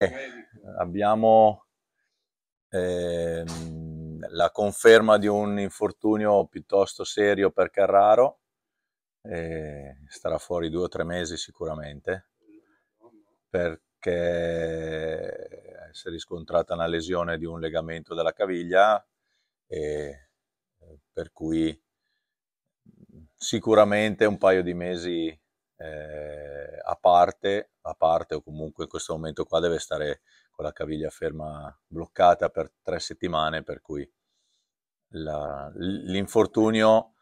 Eh, abbiamo eh, la conferma di un infortunio piuttosto serio per Carraro, eh, starà fuori due o tre mesi sicuramente, perché si è riscontrata una lesione di un legamento della caviglia, e, per cui sicuramente un paio di mesi eh, a, parte, a parte o comunque in questo momento qua deve stare con la caviglia ferma bloccata per tre settimane, per cui la, l'infortunio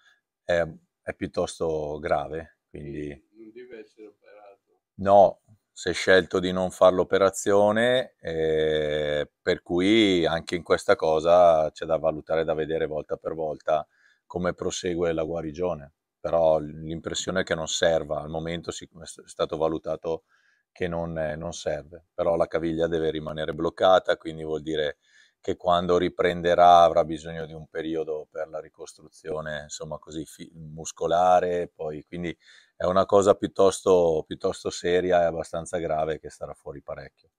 è, è, piuttosto grave. Quindi... Non deve essere operato. No, si è scelto di non fare l'operazione, eh, per cui anche in questa cosa c'è da valutare, da vedere volta per volta come prosegue la guarigione però l'impressione è che non serva, al momento è stato valutato che non, è, non serve, però la caviglia deve rimanere bloccata, quindi vuol dire che quando riprenderà avrà bisogno di un periodo per la ricostruzione, insomma così, muscolare, poi, quindi è una cosa piuttosto, piuttosto seria e abbastanza grave che starà fuori parecchio.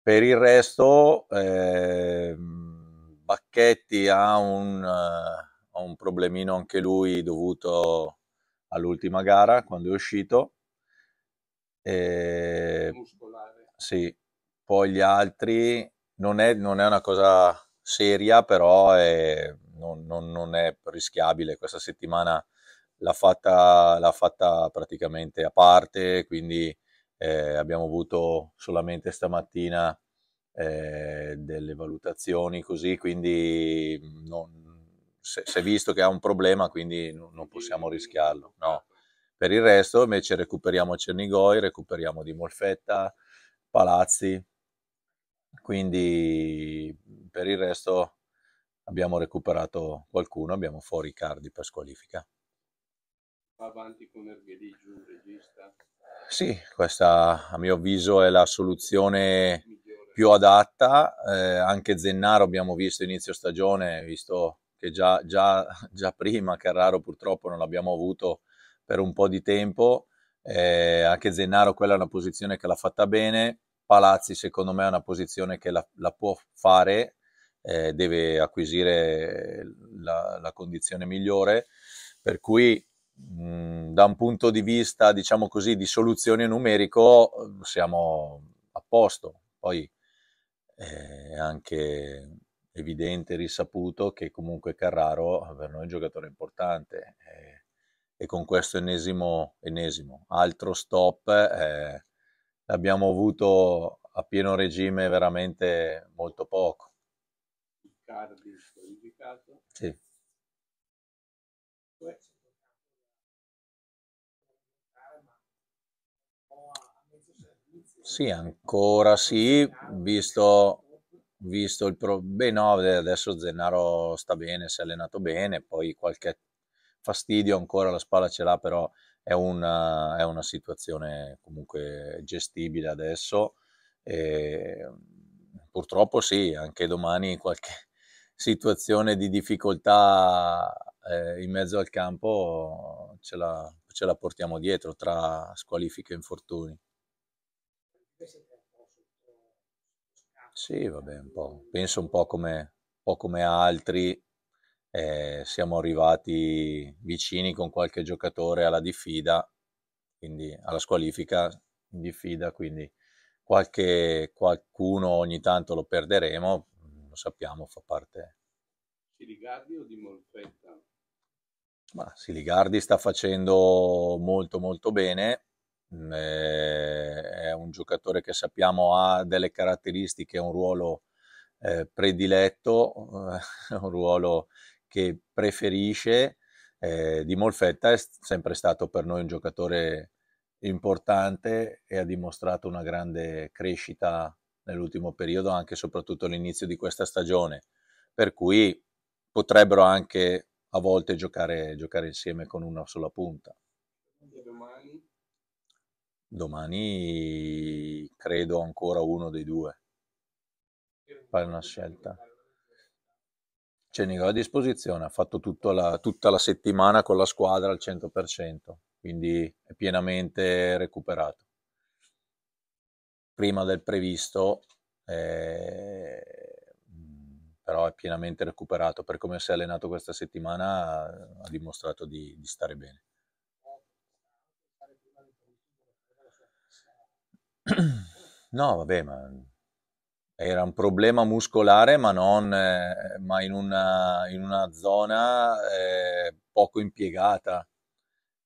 Per il resto, eh, Bacchetti ha un... Uh, ha un problemino anche lui dovuto all'ultima gara quando è uscito. E... Muscolare. Sì, poi gli altri non è, non è una cosa seria, però è, non, non, non, è rischiabile. Questa settimana l'ha fatta, l'ha fatta praticamente a parte, quindi eh, abbiamo avuto solamente stamattina eh, delle valutazioni così, quindi si è visto che ha un problema, quindi non possiamo rischiarlo. No. Per il resto invece recuperiamo Cernigoi, recuperiamo di Molfetta, Palazzi, quindi per il resto abbiamo recuperato qualcuno, abbiamo fuori i Cardi per squalifica. Va avanti con Erbieligi, un regista? Sì, questa a mio avviso è la soluzione più adatta, eh, anche Zennaro abbiamo visto inizio stagione, visto che già, già, già prima Carraro purtroppo non l'abbiamo avuto per un po' di tempo, eh, anche Zennaro quella è una posizione che l'ha fatta bene, Palazzi secondo me è una posizione che la, la può fare, eh, deve acquisire la, la, condizione migliore, per cui mh, mm, da un punto di vista diciamo così di soluzione numerico siamo a posto, poi eh, anche evidente, risaputo che comunque Carraro eh, per noi è un giocatore importante eh, e con questo ennesimo, ennesimo altro stop eh, l'abbiamo avuto a pieno regime veramente molto poco. Cardi qualificato. Sì. Sì, ancora sì, visto visto il problema, Beh no, adesso Zennaro sta bene, si è allenato bene, poi qualche fastidio ancora la spalla ce l'ha, però è una, è una situazione comunque gestibile adesso. E ehm, purtroppo sì, anche domani qualche situazione di difficoltà eh, in mezzo al campo ce la, ce la portiamo dietro tra squalifiche e infortuni. Sì, vabbè, un po'. Penso un po' come, un po' come altri. eh, siamo arrivati vicini con qualche giocatore alla diffida, quindi alla squalifica in diffida, quindi qualche, qualcuno ogni tanto lo perderemo, lo sappiamo, fa parte. Siligardi o di Molfetta? Ma Siligardi sta facendo molto molto bene, Mm, eh, è un giocatore che sappiamo ha delle caratteristiche, un ruolo eh, prediletto, eh, un ruolo che preferisce. Eh, di Molfetta è sempre stato per noi un giocatore importante e ha dimostrato una grande crescita nell'ultimo periodo, anche e soprattutto all'inizio di questa stagione, per cui potrebbero anche a volte giocare, giocare insieme con una sola punta. Domani credo ancora uno dei due. Fare una scelta. C'è Nicola a disposizione, ha fatto la, tutta la settimana con la squadra al 100%, quindi è pienamente recuperato. Prima del previsto, eh, però è pienamente recuperato per come si è allenato questa settimana ha dimostrato di, di stare bene No, vabbè, ma era un problema muscolare, ma non eh, ma in una, in una zona eh, poco impiegata.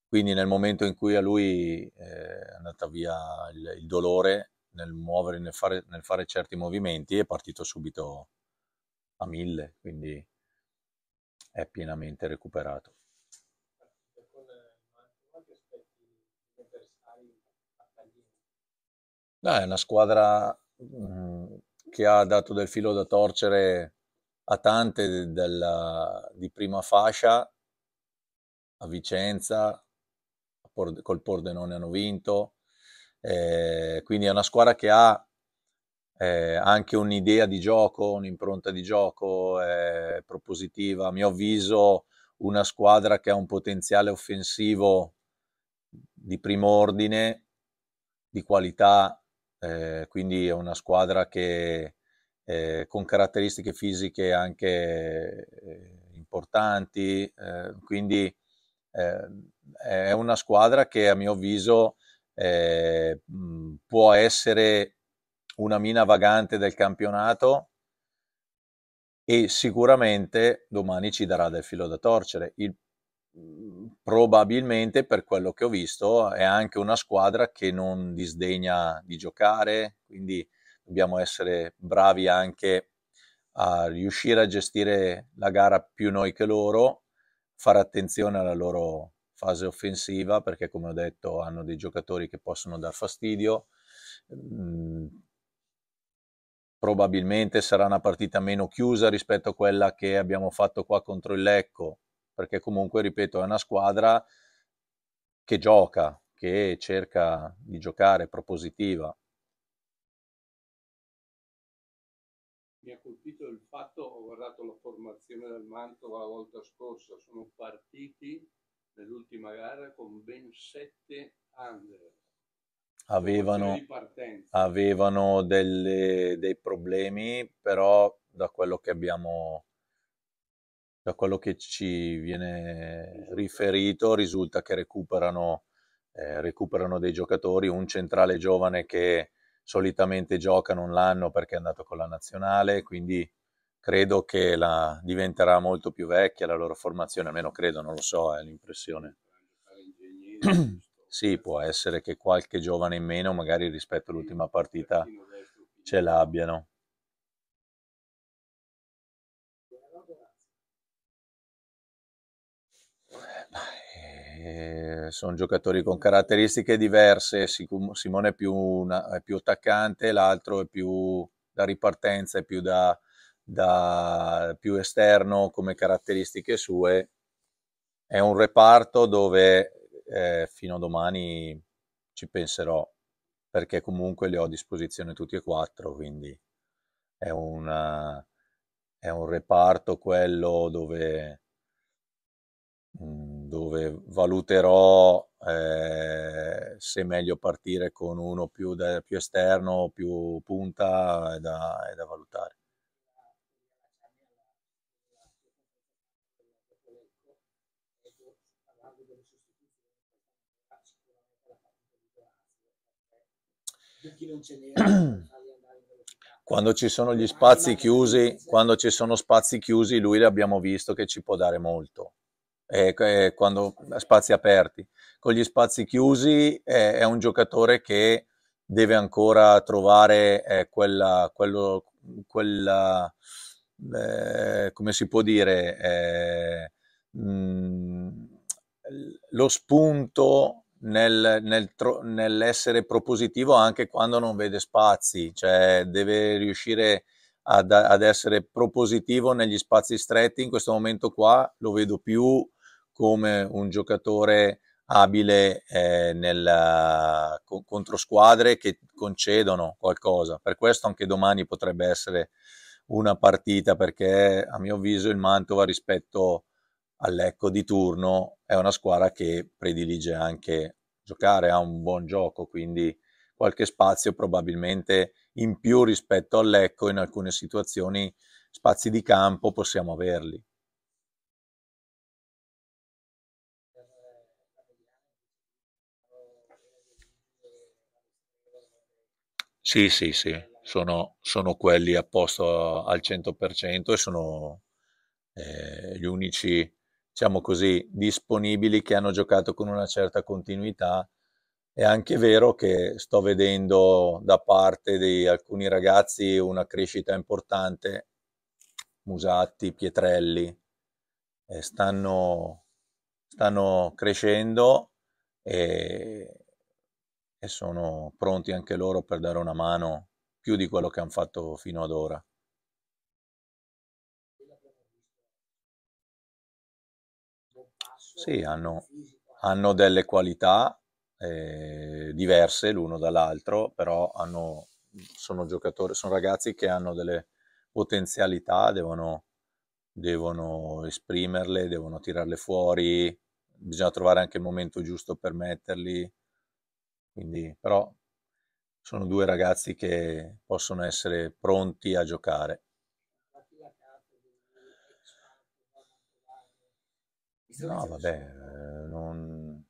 Quindi nel momento in cui a lui eh, è andata via il, il dolore nel muovere, nel fare, nel fare certi movimenti, è partito subito a mille, quindi è pienamente recuperato. No, è una squadra mm, che ha dato del filo da torcere a tante della- di prima fascia, a Vicenza, a Por- col Pordenone hanno vinto, eh, quindi è una squadra che ha eh, anche un'idea di gioco, un'impronta di gioco eh, propositiva. A mio avviso, una squadra che ha un potenziale offensivo di primo ordine, di qualità eh, quindi è una squadra che eh, con caratteristiche fisiche anche eh, importanti, eh, quindi eh, è una squadra che a mio avviso eh, può essere una mina vagante del campionato e sicuramente domani ci darà del filo da torcere. Il probabilmente per quello che ho visto è anche una squadra che non disdegna di giocare, quindi dobbiamo essere bravi anche a riuscire a gestire la gara più noi che loro, fare attenzione alla loro fase offensiva perché come ho detto hanno dei giocatori che possono dar fastidio. Mm, probabilmente sarà una partita meno chiusa rispetto a quella che abbiamo fatto qua contro il Lecco, perché comunque, ripeto, è una squadra che gioca, che cerca di giocare propositiva. Mi ha colpito il fatto, ho guardato la formazione del Mantova la volta scorsa, sono partiti nell'ultima gara con ben sette under. Avevano, avevano delle, dei problemi, però da quello che abbiamo da quello che ci viene riferito risulta che recuperano, eh, recuperano dei giocatori, un centrale giovane che solitamente gioca non l'hanno perché è andato con la nazionale, quindi credo che la, diventerà molto più vecchia la loro formazione, almeno credo, non lo so, è l'impressione. sì, può essere che qualche giovane in meno, magari rispetto all'ultima partita, ce l'abbiano. Eh, sono giocatori con caratteristiche diverse, Simone è più, una, è più attaccante, l'altro è più da ripartenza, è più, da, da, più esterno come caratteristiche sue. È un reparto dove eh, fino a domani ci penserò, perché comunque li ho a disposizione tutti e quattro, quindi è, una, è un reparto quello dove... Mh, mm, dove valuterò eh, se è meglio partire con uno più, da, più esterno, più punta, è da, è da valutare. Quando ci sono gli spazi chiusi, quando ci sono spazi chiusi, lui l'abbiamo visto che ci può dare molto. Eh, eh, quando spazi aperti. Con gli spazi chiusi eh, è un giocatore che deve ancora trovare eh, quella, quello, quella eh, come si può dire, mh, eh, mm, lo spunto nel, nel tro- nell'essere propositivo anche quando non vede spazi, cioè deve riuscire ad, ad essere propositivo negli spazi stretti. In questo momento qua lo vedo più come un giocatore abile eh, nel, eh, co- contro squadre che concedono qualcosa. Per questo anche domani potrebbe essere una partita perché a mio avviso il Mantova rispetto all'Ecco di turno è una squadra che predilige anche giocare, ha un buon gioco, quindi qualche spazio probabilmente in più rispetto all'Ecco in alcune situazioni, spazi di campo possiamo averli. Sì, sì, sì, sono, sono quelli a posto al 100% e sono eh, gli unici, diciamo così, disponibili che hanno giocato con una certa continuità. È anche vero che sto vedendo da parte di alcuni ragazzi una crescita importante, Musatti, Pietrelli, eh, stanno, stanno crescendo e e sono pronti anche loro per dare una mano più di quello che hanno fatto fino ad ora. Sì, hanno, hanno delle qualità eh, diverse l'uno dall'altro, però hanno, sono giocatori, sono ragazzi che hanno delle potenzialità, devono, devono esprimerle, devono tirarle fuori, bisogna trovare anche il momento giusto per metterli quindi, però sono due ragazzi che possono essere pronti a giocare. No, vabbè, eh, non,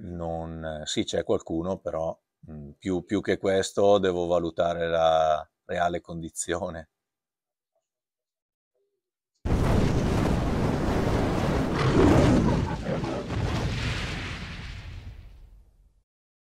non eh, sì, c'è qualcuno, però mm, più, più che questo devo valutare la reale condizione.